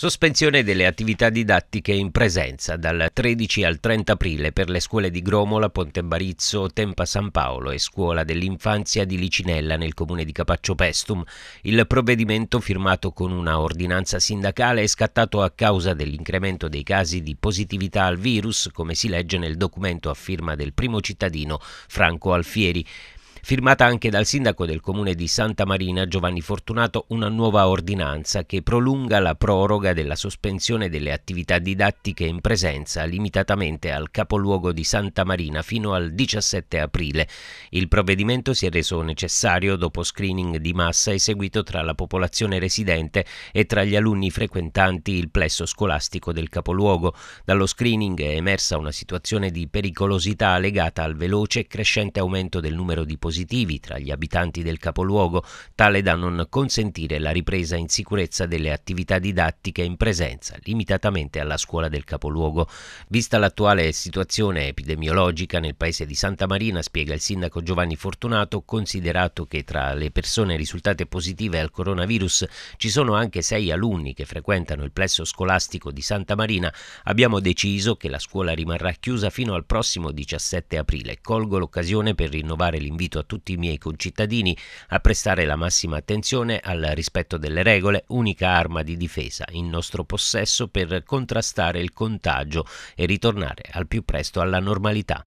Sospensione delle attività didattiche in presenza dal 13 al 30 aprile per le scuole di Gromola, Ponte Barizzo, Tempa San Paolo e Scuola dell'Infanzia di Licinella nel comune di Capaccio Pestum. Il provvedimento firmato con una ordinanza sindacale è scattato a causa dell'incremento dei casi di positività al virus, come si legge nel documento a firma del primo cittadino Franco Alfieri. Firmata anche dal sindaco del comune di Santa Marina Giovanni Fortunato una nuova ordinanza che prolunga la proroga della sospensione delle attività didattiche in presenza limitatamente al capoluogo di Santa Marina fino al 17 aprile. Il provvedimento si è reso necessario dopo screening di massa eseguito tra la popolazione residente e tra gli alunni frequentanti il plesso scolastico del capoluogo. Dallo screening è emersa una situazione di pericolosità legata al veloce e crescente aumento del numero di posizioni dispositivi tra gli abitanti del capoluogo, tale da non consentire la ripresa in sicurezza delle attività didattiche in presenza, limitatamente alla scuola del capoluogo. Vista l'attuale situazione epidemiologica nel paese di Santa Marina, spiega il sindaco Giovanni Fortunato, considerato che tra le persone risultate positive al coronavirus ci sono anche sei alunni che frequentano il plesso scolastico di Santa Marina, abbiamo deciso che la scuola rimarrà chiusa fino al prossimo 17 aprile. Colgo l'occasione per rinnovare l'invito a tutti i miei concittadini a prestare la massima attenzione al rispetto delle regole, unica arma di difesa in nostro possesso per contrastare il contagio e ritornare al più presto alla normalità.